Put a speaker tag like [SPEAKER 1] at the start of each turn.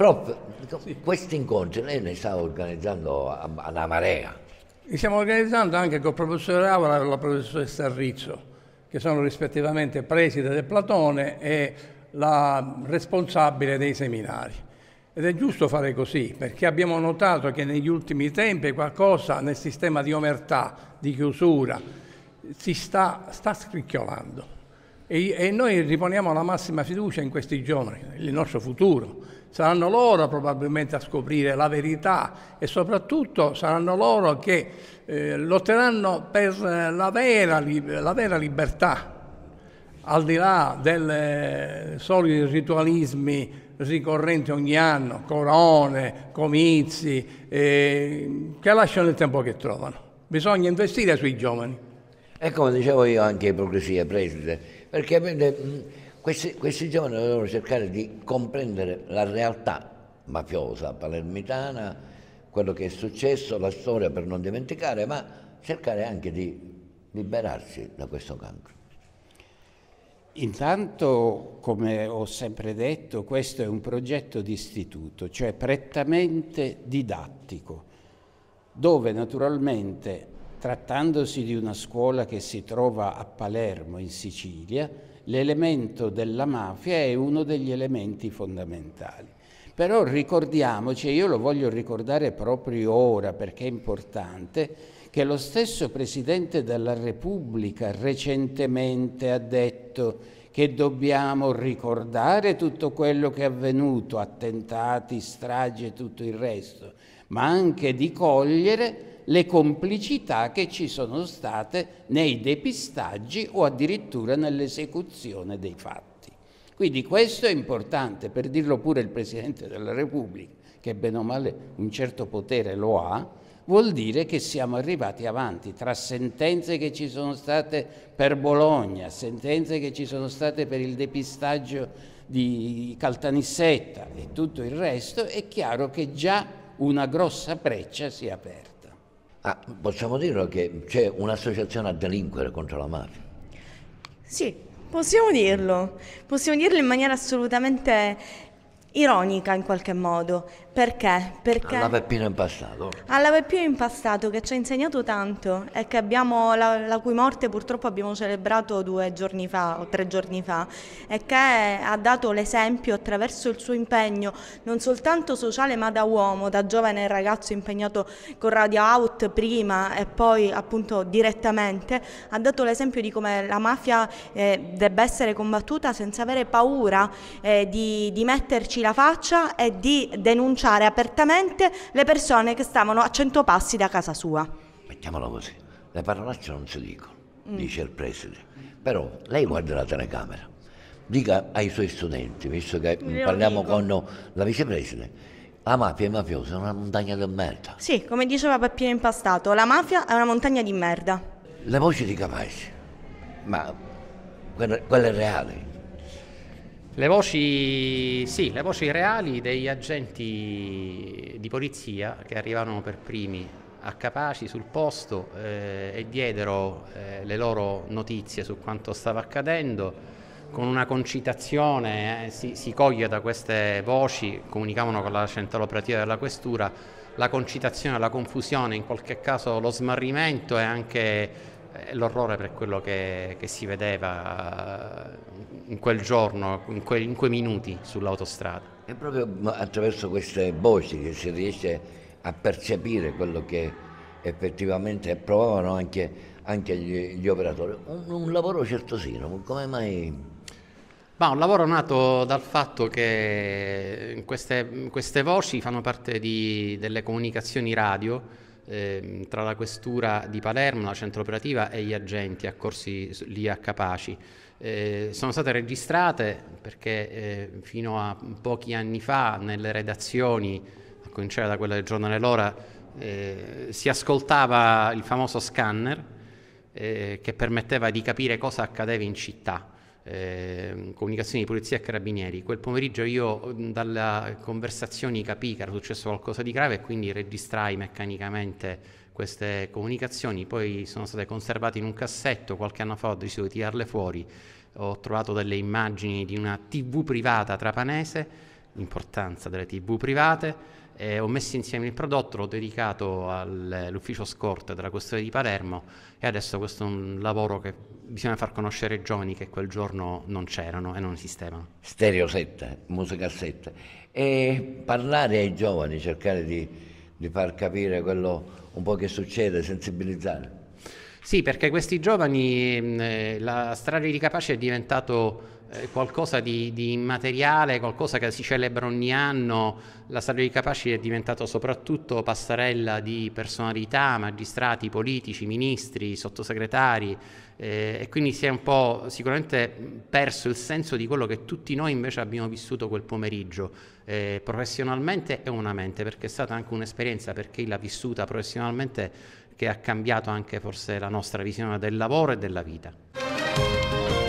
[SPEAKER 1] Però sì. questi incontri lei ne sta organizzando alla marea.
[SPEAKER 2] Li stiamo organizzando anche col professore Avola e la professoressa Rizzo, che sono rispettivamente preside del Platone e la responsabile dei seminari. Ed è giusto fare così, perché abbiamo notato che negli ultimi tempi qualcosa nel sistema di omertà, di chiusura, si sta, sta scricchiolando e, e noi riponiamo la massima fiducia in questi giovani, il nostro futuro. Saranno loro probabilmente a scoprire la verità e soprattutto saranno loro che eh, lotteranno per la vera, la vera libertà al di là dei eh, soliti ritualismi ricorrenti ogni anno, corone, comizi, eh, che lasciano il tempo che trovano. Bisogna investire sui giovani.
[SPEAKER 1] E come dicevo io anche ipocrisia, Presidente, perché
[SPEAKER 2] eh, mm, questi,
[SPEAKER 1] questi giovani devono cercare di comprendere la realtà mafiosa palermitana, quello che è successo, la storia per non dimenticare, ma cercare anche di liberarsi da questo cancro. Intanto, come ho sempre detto, questo è un progetto
[SPEAKER 3] di istituto, cioè prettamente didattico, dove naturalmente Trattandosi di una scuola che si trova a Palermo, in Sicilia, l'elemento della mafia è uno degli elementi fondamentali. Però ricordiamoci, e io lo voglio ricordare proprio ora perché è importante, che lo stesso Presidente della Repubblica recentemente ha detto che dobbiamo ricordare tutto quello che è avvenuto, attentati, stragi e tutto il resto, ma anche di cogliere le complicità che ci sono state nei depistaggi o addirittura nell'esecuzione dei fatti. Quindi questo è importante, per dirlo pure il Presidente della Repubblica, che bene o male un certo potere lo ha, vuol dire che siamo arrivati avanti tra sentenze che ci sono state per Bologna, sentenze che ci sono state per il depistaggio di Caltanissetta e tutto il resto, è chiaro che già una grossa breccia si è aperta.
[SPEAKER 1] Ah, possiamo dirlo che c'è un'associazione a delinquere contro la mafia?
[SPEAKER 4] Sì, possiamo dirlo, possiamo dirlo in maniera assolutamente ironica in qualche modo. Perché? Perché alla
[SPEAKER 1] Peppino Impastato.
[SPEAKER 4] Alla Peppino Impastato che ci ha insegnato tanto e la, la, cui morte purtroppo abbiamo celebrato due giorni fa o tre giorni fa e che ha dato l'esempio attraverso il suo impegno non soltanto sociale ma da uomo, da giovane ragazzo impegnato con Radio Out prima e poi appunto direttamente, ha dato l'esempio di come la mafia eh, debba essere combattuta senza avere paura eh, di, di metterci metterci la faccia e di denunciare apertamente le persone che stavano a cento passi da casa sua.
[SPEAKER 1] Mettiamolo così, le parolacce non si dicono, mm. dice il preside, però lei guarda la telecamera, dica ai suoi studenti, visto che Io parliamo con la vicepresidente, la mafia è mafiosa, è una montagna di merda.
[SPEAKER 4] Sì, come diceva Peppino Impastato, la mafia è una montagna di merda.
[SPEAKER 1] Le voci di Capaci, ma quella, quella è reale.
[SPEAKER 5] Le voci, sì, le voci reali degli agenti di polizia che arrivarono per primi a Capaci sul posto eh, e diedero eh, le loro notizie su quanto stava accadendo con una concitazione, eh, si, si, coglie da queste voci, comunicavano con la centrale operativa della questura, la concitazione, la confusione, in qualche caso lo smarrimento e anche eh, l'orrore per quello che, che si
[SPEAKER 1] vedeva in quel giorno, in, que, in quei minuti sull'autostrada. È proprio attraverso queste voci che si riesce a percepire quello che effettivamente provavano anche, anche gli, gli, operatori. Un, un lavoro certosino, come mai...
[SPEAKER 5] Ma un lavoro nato dal fatto che queste, queste voci fanno parte di, delle comunicazioni radio Ehm, tra la questura di Palermo, la centro operativa e gli agenti accorsi lì a Capaci. Eh, sono state registrate perché eh, fino a pochi anni fa nelle redazioni, a cominciare da quella del giornale L'Ora, eh, si ascoltava il famoso scanner eh, che permetteva di capire cosa accadeva in città. Ehm, comunicazioni di polizia e carabinieri. Quel pomeriggio io mm, dalle conversazioni capì che era successo qualcosa di grave e quindi registrai meccanicamente queste comunicazioni, poi sono state conservate in un cassetto, qualche anno fa ho deciso di tirarle fuori, ho trovato delle immagini di una tv privata trapanese, l'importanza delle tv private, eh, ho messo insieme il prodotto, l'ho dedicato all'ufficio scorte della questione di Palermo e adesso questo è un lavoro che bisogna far conoscere ai giovani
[SPEAKER 1] che quel giorno non c'erano e non esistevano. Stereo 7, musica 7. E parlare ai giovani, cercare di, di far capire quello un po' che succede, sensibilizzare.
[SPEAKER 5] Sì, perché questi giovani, eh, la strada di Capace è diventato eh, qualcosa di, di, immateriale, qualcosa che si celebra ogni anno. La Stadio di Capaci è diventata soprattutto passerella di personalità, magistrati, politici, ministri, sottosegretari eh, e quindi si è un po' sicuramente perso il senso di quello che tutti noi invece abbiamo vissuto quel pomeriggio, eh, professionalmente e umanamente, perché è stata anche un'esperienza per chi l'ha vissuta professionalmente che ha cambiato anche forse la nostra visione del lavoro e della vita.